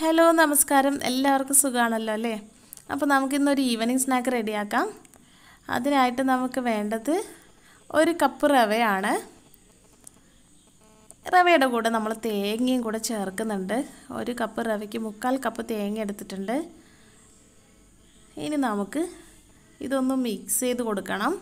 hello നമസ്കാരം എല്ലാവർക്കും സുഖമാണല്ലോ അല്ലേ അപ്പോൾ നമുക്കിന്നൊരു ഈവനിങ് സ്നാക്ക് റെഡിയാക്കാം അതിനായിട്ട് നമുക്ക് വേണ്ടത് ഒരു കപ്പ് റവയാണ് റവയുടെ കൂടെ നമ്മൾ തേങ്ങയും കൂടെ ചേർക്കുന്നുണ്ട് ഒരു കപ്പ് റവയ്ക്ക് മുക്കാൽ കപ്പ് തേങ്ങ എടുത്തിട്ടുണ്ട് ഇനി നമുക്ക് ഇതൊന്ന് മിക്സ് ചെയ്ത് കൊടുക്കണം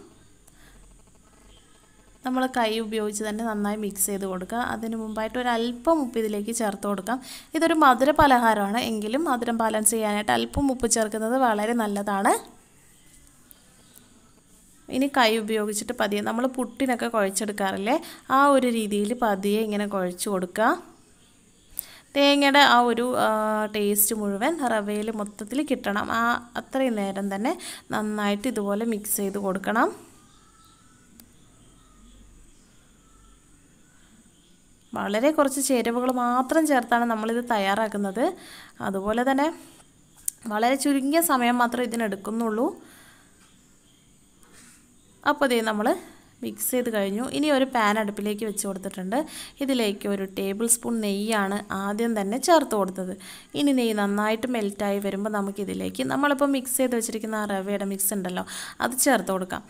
നമ്മൾ കൈ ഉപയോഗിച്ച് തന്നെ നന്നായി മിക്സ് ചെയ്ത് കൊടുക്കുക അതിന് മുമ്പായിട്ട് ഒരു അല്പം ഉപ്പ് ഇതിലേക്ക് ചേർത്ത് കൊടുക്കാം ഇതൊരു മധുര പലഹാരമാണ് എങ്കിലും മധുരം ബാലൻസ് ചെയ്യാനായിട്ട് അല്പം ഉപ്പ് ചേർക്കുന്നത് വളരെ നല്ലതാണ് ഇനി കൈ ഉപയോഗിച്ചിട്ട് പതിയെ നമ്മൾ പുട്ടിനൊക്കെ കുഴച്ചെടുക്കാറില്ലേ ആ ഒരു രീതിയിൽ പതിയെ ഇങ്ങനെ കുഴച്ച് കൊടുക്കുക തേങ്ങയുടെ ആ ഒരു ടേസ്റ്റ് മുഴുവൻ റവയിൽ മൊത്തത്തിൽ കിട്ടണം ആ അത്രയും നേരം തന്നെ നന്നായിട്ട് ഇതുപോലെ മിക്സ് ചെയ്ത് കൊടുക്കണം വളരെ കുറച്ച് ചേരുവകൾ മാത്രം ചേർത്താണ് നമ്മളിത് തയ്യാറാക്കുന്നത് അതുപോലെ തന്നെ വളരെ ചുരുങ്ങിയ സമയം മാത്രം ഇതിനെടുക്കുന്നുള്ളൂ അപ്പോൾ ഇതേ നമ്മൾ മിക്സ് ചെയ്ത് കഴിഞ്ഞു ഇനി ഒരു പാൻ അടുപ്പിലേക്ക് വെച്ച് കൊടുത്തിട്ടുണ്ട് ഇതിലേക്ക് ഒരു ടേബിൾ സ്പൂൺ നെയ്യാണ് ആദ്യം തന്നെ ചേർത്ത് കൊടുത്തത് ഇനി നെയ്യ് നന്നായിട്ട് മെൽറ്റായി വരുമ്പോൾ നമുക്കിതിലേക്ക് നമ്മളിപ്പോൾ മിക്സ് ചെയ്ത് വെച്ചിരിക്കുന്ന ആ റവയുടെ മിക്സ് ഉണ്ടല്ലോ അത് ചേർത്ത് കൊടുക്കാം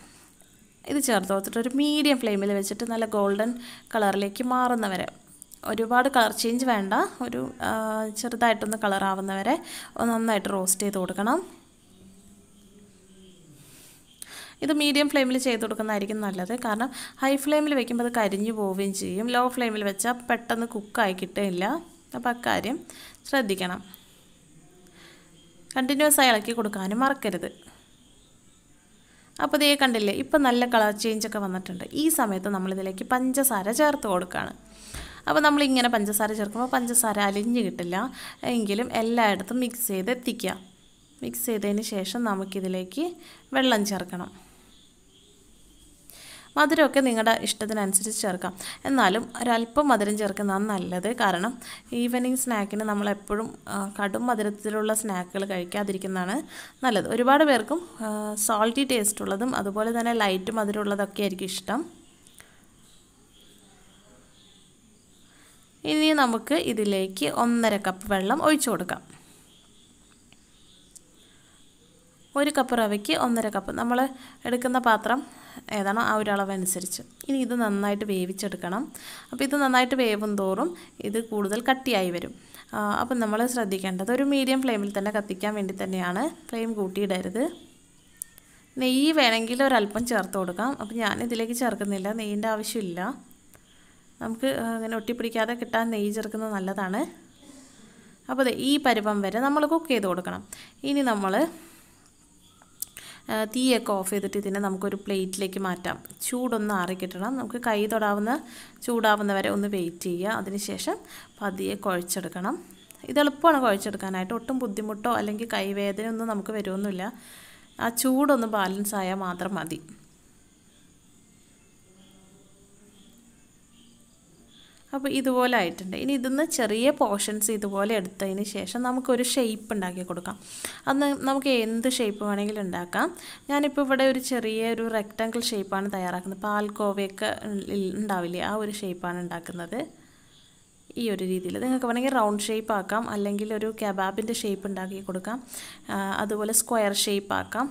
ഇത് ചേർത്ത് കൊടുത്തിട്ട് ഒരു മീഡിയം ഫ്ലെയിമിൽ വെച്ചിട്ട് നല്ല ഗോൾഡൻ കളറിലേക്ക് മാറുന്ന വരെ ഒരുപാട് കളർ ചേഞ്ച് വേണ്ട ഒരു ചെറുതായിട്ടൊന്ന് കളറാവുന്നവരെ വരെ നന്നായിട്ട് റോസ്റ്റ് ചെയ്ത് കൊടുക്കണം ഇത് മീഡിയം ഫ്ലെയിമിൽ ചെയ്ത് കൊടുക്കുന്നതായിരിക്കും നല്ലത് കാരണം ഹൈ ഫ്ലെയിമിൽ വെക്കുമ്പോൾ അത് കരിഞ്ഞു പോവുകയും ചെയ്യും ലോ ഫ്ലെയിമിൽ വെച്ചാൽ പെട്ടെന്ന് കുക്കായി കിട്ടുകയില്ല അപ്പോൾ അക്കാര്യം ശ്രദ്ധിക്കണം കണ്ടിന്യൂസ് ആയി ഇളക്കി കൊടുക്കാനും മറക്കരുത് അപ്പോൾ ഇതേ കണ്ടില്ലേ ഇപ്പം നല്ല കളർ ചേഞ്ചൊക്കെ വന്നിട്ടുണ്ട് ഈ സമയത്ത് നമ്മളിതിലേക്ക് പഞ്ചസാര ചേർത്ത് കൊടുക്കുകയാണ് അപ്പോൾ നമ്മളിങ്ങനെ പഞ്ചസാര ചേർക്കുമ്പോൾ പഞ്ചസാര അലിഞ്ഞ് കിട്ടില്ല എങ്കിലും എല്ലായിടത്തും മിക്സ് ചെയ്ത് എത്തിക്കുക മിക്സ് ചെയ്തതിന് ശേഷം നമുക്കിതിലേക്ക് വെള്ളം ചേർക്കണം മധുരമൊക്കെ നിങ്ങളുടെ ഇഷ്ടത്തിനനുസരിച്ച് ചേർക്കാം എന്നാലും ഒരല്പം മധുരം ചേർക്കുന്നതാണ് നല്ലത് കാരണം ഈവനിങ് സ്നാക്കിന് നമ്മളെപ്പോഴും കടും മധുരത്തിലുള്ള സ്നാക്കുകൾ കഴിക്കാതിരിക്കുന്നതാണ് നല്ലത് ഒരുപാട് പേർക്കും സോൾട്ടി ടേസ്റ്റ് ഉള്ളതും അതുപോലെ തന്നെ ലൈറ്റ് മധുരമുള്ളതൊക്കെ ആയിരിക്കും ഇഷ്ടം ഇനി നമുക്ക് ഇതിലേക്ക് ഒന്നര കപ്പ് വെള്ളം ഒഴിച്ചു കൊടുക്കാം ഒരു കപ്പ് റവയ്ക്ക് ഒന്നര കപ്പ് നമ്മൾ എടുക്കുന്ന പാത്രം ഏതാണോ ആ ഒരു അളവനുസരിച്ച് ഇനി ഇത് നന്നായിട്ട് വേവിച്ചെടുക്കണം അപ്പോൾ ഇത് നന്നായിട്ട് വേവും തോറും ഇത് കൂടുതൽ കട്ടിയായി വരും അപ്പം നമ്മൾ ശ്രദ്ധിക്കേണ്ടത് ഒരു മീഡിയം ഫ്ലെയിമിൽ തന്നെ കത്തിക്കാൻ വേണ്ടി തന്നെയാണ് ഫ്ലെയിം കൂട്ടിയിടരുത് നെയ്യ് വേണമെങ്കിൽ ഒരല്പം ചേർത്ത് കൊടുക്കാം അപ്പം ഞാൻ ഇതിലേക്ക് ചേർക്കുന്നില്ല നെയ്യിൻ്റെ ആവശ്യമില്ല നമുക്ക് അങ്ങനെ ഒട്ടിപ്പിടിക്കാതെ കിട്ടാൻ നെയ്യ് ചേർക്കുന്നത് നല്ലതാണ് അപ്പോൾ ഈ പരുവം വരെ നമ്മൾ കുക്ക് ചെയ്ത് കൊടുക്കണം ഇനി നമ്മൾ തീയൊക്കെ ഓഫ് ചെയ്തിട്ട് ഇതിനെ നമുക്കൊരു പ്ലേറ്റിലേക്ക് മാറ്റാം ചൂടൊന്ന് ആറിക്കിട്ടണം നമുക്ക് കൈ തൊടാവുന്ന ചൂടാവുന്ന വരെ ഒന്ന് വെയിറ്റ് ചെയ്യുക അതിനുശേഷം പതിയെ കുഴച്ചെടുക്കണം ഇത് എളുപ്പമാണ് കുഴച്ചെടുക്കാനായിട്ട് ഒട്ടും ബുദ്ധിമുട്ടോ അല്ലെങ്കിൽ കൈവേദനയൊന്നും നമുക്ക് വരുമൊന്നുമില്ല ആ ചൂടൊന്ന് ബാലൻസ് ആയാൽ മാത്രം മതി അപ്പോൾ ഇതുപോലെ ആയിട്ടുണ്ട് ഇനി ഇതിൽ ചെറിയ പോർഷൻസ് ഇതുപോലെ എടുത്തതിന് ശേഷം നമുക്കൊരു ഷേപ്പ് ഉണ്ടാക്കി കൊടുക്കാം അത് നമുക്ക് എന്ത് ഷേപ്പ് വേണമെങ്കിലും ഉണ്ടാക്കാം ഞാനിപ്പോൾ ഇവിടെ ഒരു ചെറിയ ഒരു റെക്റ്റാങ്കിൾ ഷേപ്പാണ് തയ്യാറാക്കുന്നത് പാൽക്കോവയൊക്കെ ഉണ്ടാവില്ലേ ആ ഒരു ഷേപ്പാണ് ഉണ്ടാക്കുന്നത് ഈ ഒരു രീതിയിൽ നിങ്ങൾക്ക് വേണമെങ്കിൽ റൗണ്ട് ഷേപ്പ് ആക്കാം അല്ലെങ്കിൽ ഒരു കബാബിൻ്റെ ഷേപ്പ് ഉണ്ടാക്കി കൊടുക്കാം അതുപോലെ സ്ക്വയർ ഷേപ്പ് ആക്കാം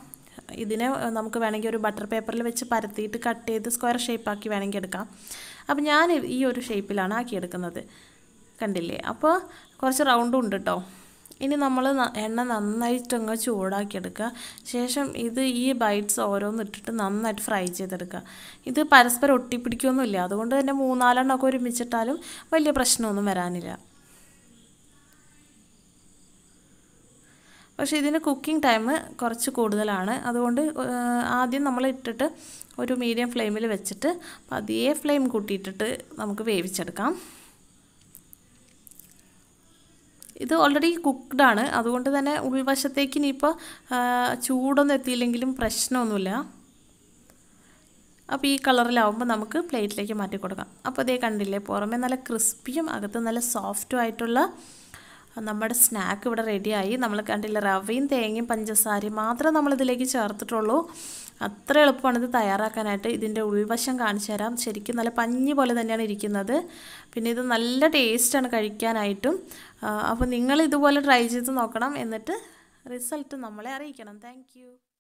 ഇതിനെ നമുക്ക് വേണമെങ്കിൽ ഒരു ബട്ടർ പേപ്പറിൽ വെച്ച് പരത്തിയിട്ട് കട്ട് ചെയ്ത് സ്ക്വയർ ഷേപ്പാക്കി വേണമെങ്കിൽ എടുക്കാം അപ്പോൾ ഞാൻ ഈ ഒരു ഷേപ്പിലാണ് ആക്കിയെടുക്കുന്നത് കണ്ടില്ലേ അപ്പോൾ കുറച്ച് റൗണ്ടും ഉണ്ട് കേട്ടോ ഇനി നമ്മൾ എണ്ണ നന്നായിട്ടങ്ങ് ചൂടാക്കിയെടുക്കുക ശേഷം ഇത് ഈ ബൈറ്റ്സ് ഓരോന്നിട്ടിട്ട് നന്നായിട്ട് ഫ്രൈ ചെയ്തെടുക്കുക ഇത് പരസ്പരം ഒട്ടിപ്പിടിക്കൊന്നുമില്ല അതുകൊണ്ട് തന്നെ മൂന്നാലെണ്ണമൊക്കെ ഒരുമിച്ചിട്ടാലും വലിയ പ്രശ്നമൊന്നും വരാനില്ല പക്ഷേ ഇതിന് കുക്കിംഗ് ടൈം കുറച്ച് കൂടുതലാണ് അതുകൊണ്ട് ആദ്യം നമ്മൾ ഇട്ടിട്ട് ഒരു മീഡിയം ഫ്ലെയിമിൽ വെച്ചിട്ട് പതിയെ ഫ്ലെയിം കൂട്ടിയിട്ടിട്ട് നമുക്ക് വേവിച്ചെടുക്കാം ഇത് ഓൾറെഡി കുക്ക്ഡാണ് അതുകൊണ്ട് തന്നെ ഉൾവശത്തേക്ക് ഇനിയിപ്പോൾ ചൂടൊന്നും എത്തിയില്ലെങ്കിലും പ്രശ്നമൊന്നുമില്ല അപ്പോൾ ഈ കളറിലാവുമ്പോൾ നമുക്ക് പ്ലേറ്റിലേക്ക് മാറ്റി കൊടുക്കാം അപ്പോൾ ഇതേ കണ്ടില്ലേ പുറമേ നല്ല ക്രിസ്പിയും അകത്ത് നല്ല സോഫ്റ്റും ആയിട്ടുള്ള നമ്മുടെ സ്നാക്ക് ഇവിടെ റെഡിയായി നമ്മൾ കണ്ടില്ല റവയും തേങ്ങയും പഞ്ചസാരയും മാത്രം നമ്മളിതിലേക്ക് ചേർത്തിട്ടുള്ളൂ അത്ര എളുപ്പമാണ് ഇത് തയ്യാറാക്കാനായിട്ട് ഇതിൻ്റെ ഉൾവശം കാണിച്ചു തരാം ശരിക്കും നല്ല പഞ്ഞി പോലെ തന്നെയാണ് ഇരിക്കുന്നത് പിന്നെ ഇത് നല്ല ടേസ്റ്റാണ് കഴിക്കാനായിട്ടും അപ്പോൾ നിങ്ങൾ ഇതുപോലെ ട്രൈ ചെയ്ത് നോക്കണം എന്നിട്ട് റിസൾട്ട് നമ്മളെ അറിയിക്കണം താങ്ക്